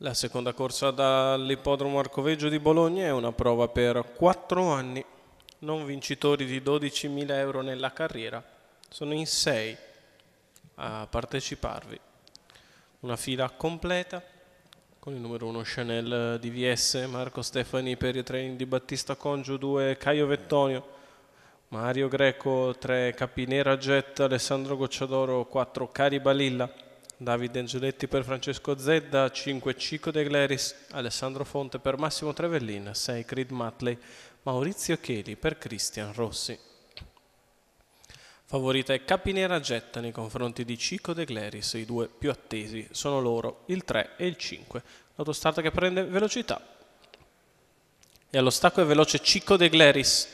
La seconda corsa dall'ippodromo Arcoveggio di Bologna è una prova per 4 anni, non vincitori di 12.000 euro nella carriera, sono in 6 a parteciparvi. Una fila completa con il numero 1 Chanel DVS, Marco Stefani per i treni di Battista Congio 2, Caio Vettonio, Mario Greco 3, Capinera Jet, Alessandro Gocciadoro 4, Cari Balilla Davide Angeletti per Francesco Zedda, 5 Cico De Gleris, Alessandro Fonte per Massimo Trevellin, 6 Creed Matley, Maurizio Cheli per Cristian Rossi. Favorita è Capinera Getta nei confronti di Cico De Gleris, i due più attesi sono loro, il 3 e il 5. L'autostart che prende velocità. E allo stacco è veloce Cico De Gleris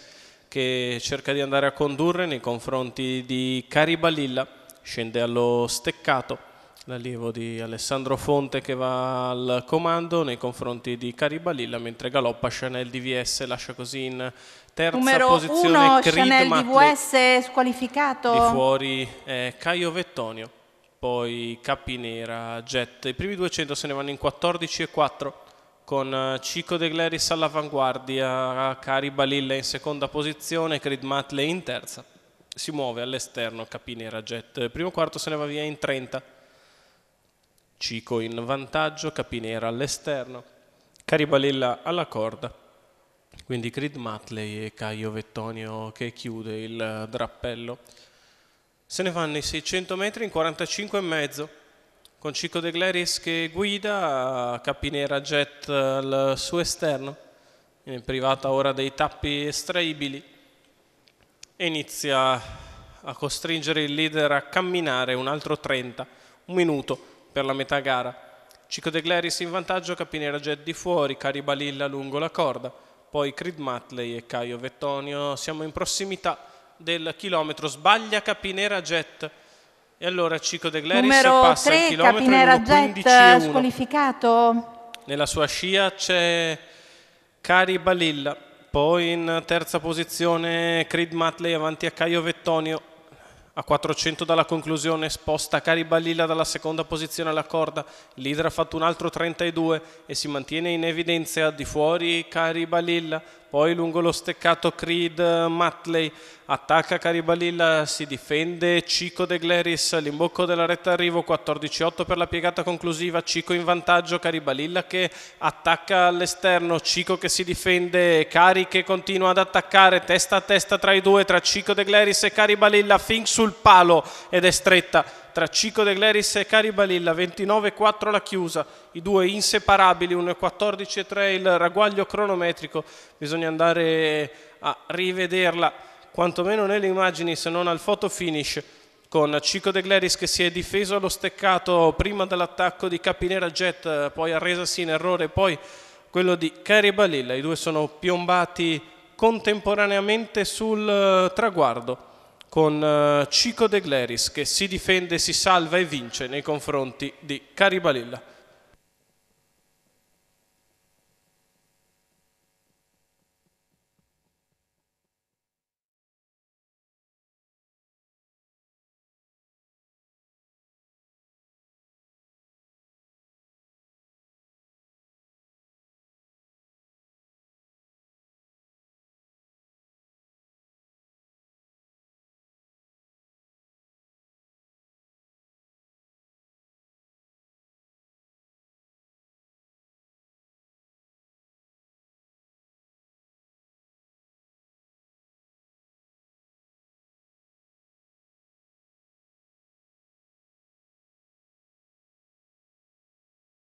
che cerca di andare a condurre nei confronti di Caribalilla. Scende allo steccato L'allievo di Alessandro Fonte che va al comando nei confronti di Caribalilla mentre galoppa Chanel DVS lascia così in terza Numero posizione uno, Creed Chanel DVS squalificato. Di fuori è Caio Vettonio, poi Capinera, Jet. I primi 200 se ne vanno in 14 e 4 con Cico De Gleris all'avanguardia, Caribalilla in seconda posizione, Creed Matley in terza. Si muove all'esterno Capinera Jet. primo quarto se ne va via in 30 Cico in vantaggio, Capinera all'esterno, Caribalella alla corda. Quindi Creed Matley e Caio Vettonio che chiude il drappello. Se ne vanno i 600 metri in 45 e mezzo. con Cico De Gleris che guida, Capinera Jet al suo esterno, in privata ora dei tappi estraibili, e inizia a costringere il leader a camminare un altro 30, un minuto per la metà gara. Cico De Gleris in vantaggio, Capinera Jet di fuori, Cari Balilla lungo la corda, poi Creed Matley e Caio Vettonio. Siamo in prossimità del chilometro, sbaglia Capinera Jet. E allora Cico De Gleris numero passa 3, il chilometro Capinera Jet squalificato. Nella sua scia c'è Cari Balilla, poi in terza posizione Creed Matley avanti a Caio Vettonio a 400 dalla conclusione, sposta Cari Cariballilla dalla seconda posizione alla corda, Lidra ha fatto un altro 32 e si mantiene in evidenza di fuori Cari Cariballilla, poi lungo lo steccato Creed eh, Matley attacca Caribalilla, eh, si difende Cico De Gleris, all'imbocco della retta arrivo 14-8 per la piegata conclusiva, Cico in vantaggio, Caribalilla che attacca all'esterno, Cico che si difende, Cari che continua ad attaccare testa a testa tra i due, tra Cico De Gleris e Caribalilla, fin sul palo ed è stretta tra Cico de Gleris e Cari Balilla, 29-4 la chiusa, i due inseparabili, un 14 3 il ragguaglio cronometrico, bisogna andare a rivederla, quantomeno nelle immagini se non al photo finish, con Cico de Gleris che si è difeso allo steccato prima dall'attacco di Capinera Jet, poi arresasi in errore, poi quello di Cari Balilla, i due sono piombati contemporaneamente sul eh, traguardo con eh, Cico De Gleris che si difende, si salva e vince nei confronti di Caribalilla.